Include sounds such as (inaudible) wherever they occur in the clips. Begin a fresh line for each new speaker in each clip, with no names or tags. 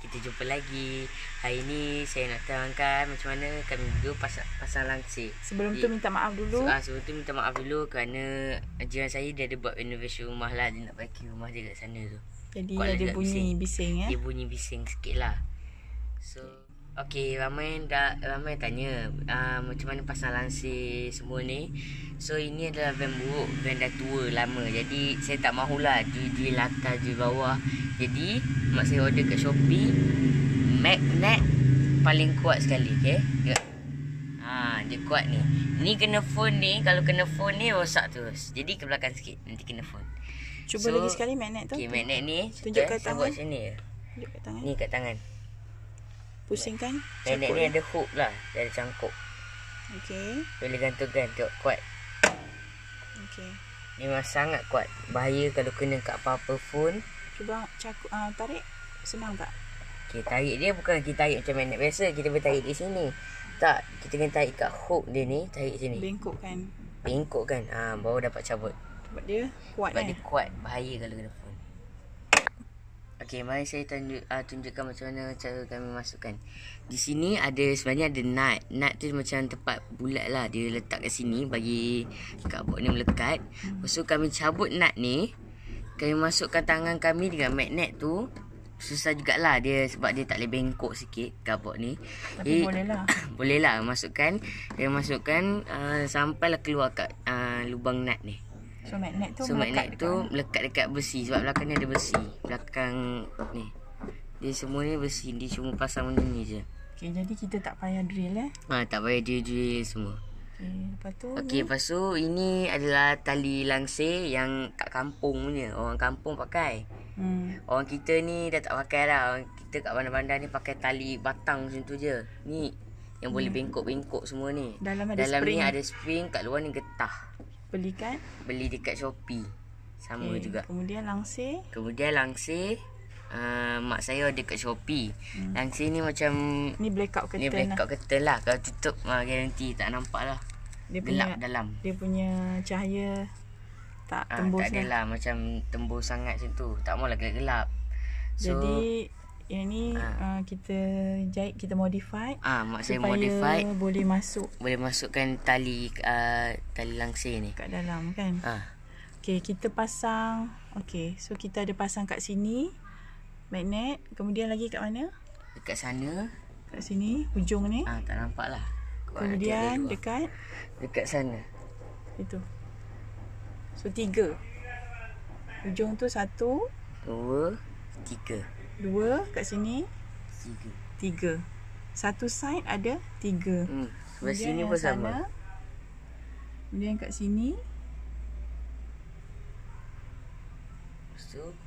Kita jumpa lagi Hari ni saya nak terangkan macam mana kami duduk pasang, pasal langsir. Sebelum tu minta maaf dulu so, ah, Sebelum tu minta maaf dulu kerana jiran saya dia ada buat renovation rumah lah Dia nak bagi rumah dia kat sana tu Jadi ada bunyi bising, bising eh? Dia bunyi bising sikit lah So okay. Okey, ramai dah ramai tanya uh, macam mana pasal lansi semua ni. So ini adalah van buruk, van dah tua lama. Jadi saya tak mahulah di di latar di bawah. Jadi mak saya order kat Shopee magnet paling kuat sekali, okey. Ya. Ha, yeah. dia kuat ni. Ni kena phone ni, kalau kena phone ni rosak terus. Jadi ke belakang sikit nanti kena phone. Cuba so, lagi sekali magnet tu. Okey, magnet ni. Tunjuk kat tangan. Buat sini ya. Tunjuk kat tangan. Ni kat tangan. Pusingkan Nenek ni ada hook lah Dia ada cangkuk Okay Boleh gantungkan Tengok kuat Okay Ni memang sangat kuat Bahaya kalau kena kat apa-apa pun Cuba cakuk, uh, ah, tarik Senang tak? Okay, tarik dia bukan kita tarik macam nenek biasa Kita boleh tarik di sini Tak, kita kena tarik kat hook dia ni Tarik sini Bengkok kan Bengkok kan ha, ah, Baru dapat cabut Sebab dia kuat Sebab kan? dia kuat Bahaya kalau kena Okey, mari saya tunjuk, uh, ah, tunjukkan macam mana cara kami masukkan. Di sini ada sebenarnya ada nut. Nut tu macam tempat bulat lah. Dia letak kat sini bagi kabut ni melekat. Lepas tu kami cabut nut ni. Kami masukkan tangan kami dengan magnet tu. Susah jugalah dia sebab dia tak boleh bengkok sikit kabut ni. Tapi eh, boleh lah. (laughs) boleh lah masukkan. Kami masukkan uh, ah, sampai lah keluar kat uh, lubang nut ni. So magnet tu so, melekat magnet tu dekat melekat dekat besi sebab belakang ni ada besi. Belakang ni. Dia semua ni besi, dia cuma pasang benda ni je. Okay, jadi kita tak payah drill eh. Ha, tak payah drill, drill semua. Okay, lepas tu Okey, ya? lepas tu ini adalah tali langsir yang kat kampung punya. Orang kampung pakai. Hmm. Orang kita ni dah tak pakai lah. Orang kita kat bandar-bandar ni pakai tali batang macam tu je. Ni yang boleh hmm. bengkok-bengkok semua ni. Dalam ada Dalam ni ada spring, kat luar ni getah belikan Beli dekat Shopee. Sama okay. juga. Kemudian langsir. Kemudian langsir. Uh, mak saya ada dekat Shopee. Hmm. Langsir ni macam... Ni blackout curtain lah. Ni blackout lah. curtain lah. Kalau tutup, uh, ah, garanti tak nampak lah. Dia Gelap punya, dalam. Dia punya cahaya tak ah, tembus uh, tak lah. Macam tembus sangat macam tu. Tak maulah gelap-gelap. So, Jadi, yang ni ha. uh, kita jahit, kita modify. Ah, ha, mak saya modify. Boleh masuk. Boleh masukkan tali uh, tali langsir ni. Kat dalam kan? Ah. Ha. Okey, kita pasang. Okey, so kita ada pasang kat sini. Magnet. Kemudian lagi kat mana? Dekat sana. Kat sini, hujung ni. Ah, ha, tak nampak lah. Kemudian dekat? Dekat sana. Itu. So, tiga. Hujung tu satu. Dua. Tiga. Dua kat sini Tiga Satu side ada tiga hmm. Kemudian sini pun sana. sama Kemudian kat sini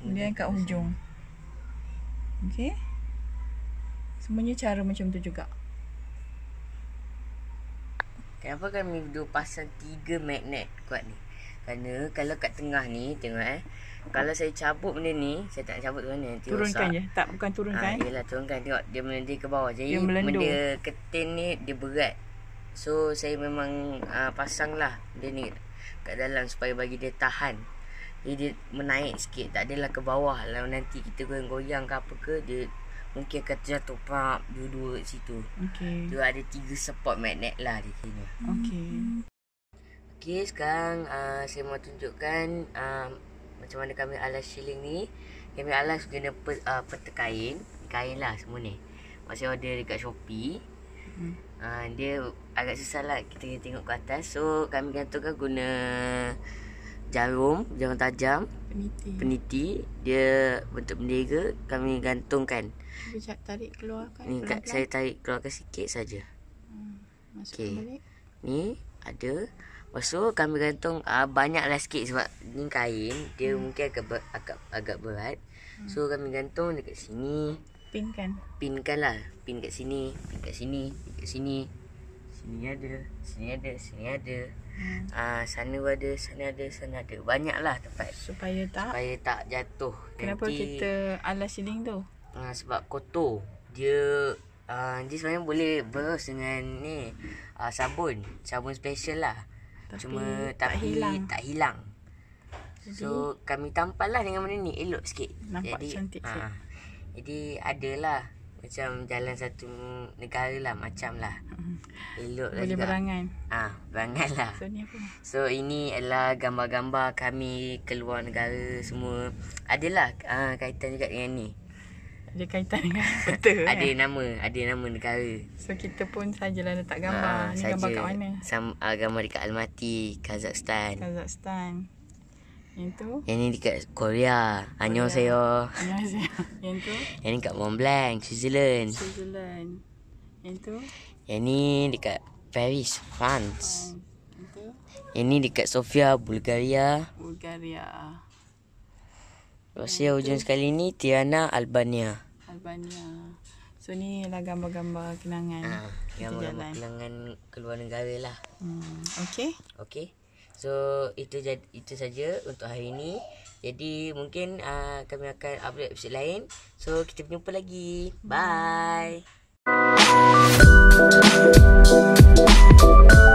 Kemudian kat hujung Okay Semuanya cara macam tu juga Kenapa kami dua pasang tiga magnet kuat ni Kerana kalau kat tengah ni Tengok eh kalau saya cabut benda ni, saya tak cabut benda ni. Nanti turunkan rosak. je. Tak bukan turunkan. Ha, yelah turunkan. Tengok dia melendir ke bawah. Jadi dia benda ketin ni dia berat. So saya memang uh, pasanglah dia ni kat dalam supaya bagi dia tahan. Jadi dia menaik sikit. Tak adalah ke bawah. Lalu nanti kita goyang-goyang ke apa ke dia mungkin akan terjatuh pak dua-dua situ. Okay. Dia ada tiga support magnet lah di sini. Okay. Okay sekarang uh, saya mau tunjukkan uh, macam mana kami alas shilling ni kami alas guna per, uh, peta kain kain lah semua ni masih order dekat Shopee hmm. uh, dia agak susah lah kita tengok ke atas so kami gantungkan guna jarum jarum tajam peniti, peniti. dia bentuk bendera kami gantungkan Sekejap tarik keluar kan ni, saya tarik keluarkan sikit saja hmm. masuk okay. balik ni ada Lepas tu kami gantung uh, banyaklah sikit sebab ni kain dia hmm. mungkin agak ber, agak, agak berat. Hmm. So kami gantung dekat sini. Pinkan. Pinkan lah. Pin kat sini, pin kat sini, pin kat sini. Sini ada, sini ada, sini ada. Hmm. Uh, sana ada, sana ada, sana ada. Banyaklah tempat. Supaya tak? Supaya tak jatuh. Kenapa Nanti, kita alas siling tu? Uh, sebab kotor. Dia Uh, dia sebenarnya boleh berus dengan ni uh, sabun sabun special lah tapi cuma tak tapi hilang. tak hilang. Jadi, so kami tampal lah dengan benda ni elok sikit. Nampak jadi, cantik ha, sikit. Jadi lah macam jalan satu negara lah macam lah hmm. Elok lah Boleh berangan Ah, ha, berangan lah so, ni apa? so ini adalah gambar-gambar kami keluar negara semua Adalah uh, kaitan juga dengan ni dia kaitan dengan (laughs) Betul kan? Ada nama Ada nama negara So kita pun sajalah letak gambar ha, Ni sahaja. gambar kat mana Sam, uh, Gambar dekat Almaty Kazakhstan Kazakhstan Yang tu Yang ni dekat Korea Annyeonghaseyo Yang tu Yang ni dekat Mont Blanc Switzerland Switzerland Yang tu Yang ni dekat Paris France, France. Yang tu Yang ni dekat Sofia Bulgaria Bulgaria Rusia hujung sekali ni Tiana Albania. Albania. So ni lah gambar-gambar kenangan. Ah, yang gambar kenangan keluar negara lah. Hmm, okay. Okay. So itu itu saja untuk hari ini. Jadi mungkin uh, kami akan upload episod lain. So kita jumpa lagi. Bye. Hmm.